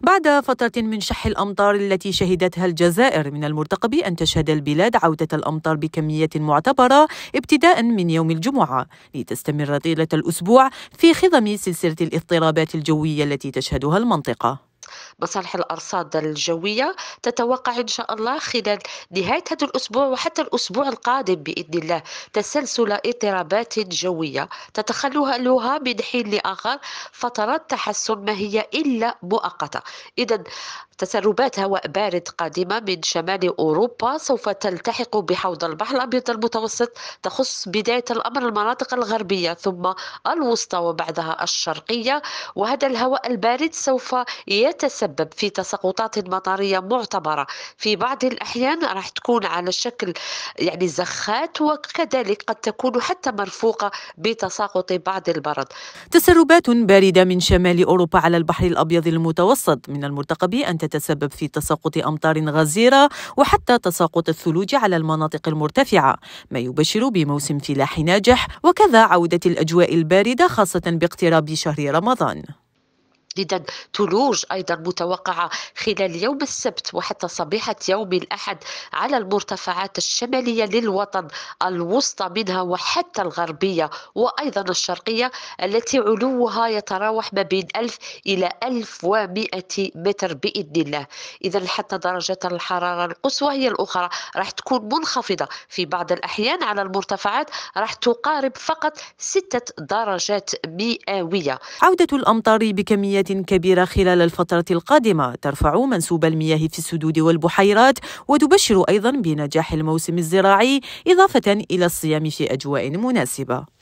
بعد فترة من شح الأمطار التي شهدتها الجزائر من المرتقب أن تشهد البلاد عودة الأمطار بكمية معتبرة ابتداء من يوم الجمعة لتستمر طيلة الأسبوع في خضم سلسلة الاضطرابات الجوية التي تشهدها المنطقة مصالح الأرصاد الجوية تتوقع إن شاء الله خلال نهاية هذا الأسبوع وحتى الأسبوع القادم بإذن الله تسلسل اضطرابات جوية تتخللها من حين لآخر فترات تحسن ما هي إلا مؤقتة إذا تسربات هواء بارد قادمة من شمال أوروبا سوف تلتحق بحوض البحر الأبيض المتوسط تخص بداية الأمر المناطق الغربية ثم الوسطى وبعدها الشرقية وهذا الهواء البارد سوف يتسرب تتسبب في تساقطات مطرية معتبرة في بعض الأحيان راح تكون على شكل يعني زخات وكذلك قد تكون حتى مرفوقة بتساقط بعض البرد تسربات باردة من شمال أوروبا على البحر الأبيض المتوسط من المرتقب أن تتسبب في تساقط أمطار غزيرة وحتى تساقط الثلوج على المناطق المرتفعة ما يبشر بموسم فلاح ناجح وكذا عودة الأجواء الباردة خاصة باقتراب شهر رمضان تحديدا ثلوج أيضا متوقعة خلال يوم السبت وحتى صبيحة يوم الأحد على المرتفعات الشمالية للوطن الوسطى منها وحتى الغربية وأيضا الشرقية التي علوها يتراوح ما بين 1000 إلى 1100 متر بإذن الله إذا حتى درجة الحرارة القصوى هي الأخرى راح تكون منخفضة في بعض الأحيان على المرتفعات راح تقارب فقط ستة درجات مئوية عودة الأمطار بكميات كبيرة خلال الفترة القادمة ترفع منسوب المياه في السدود والبحيرات وتبشر أيضا بنجاح الموسم الزراعي إضافة إلى الصيام في أجواء مناسبة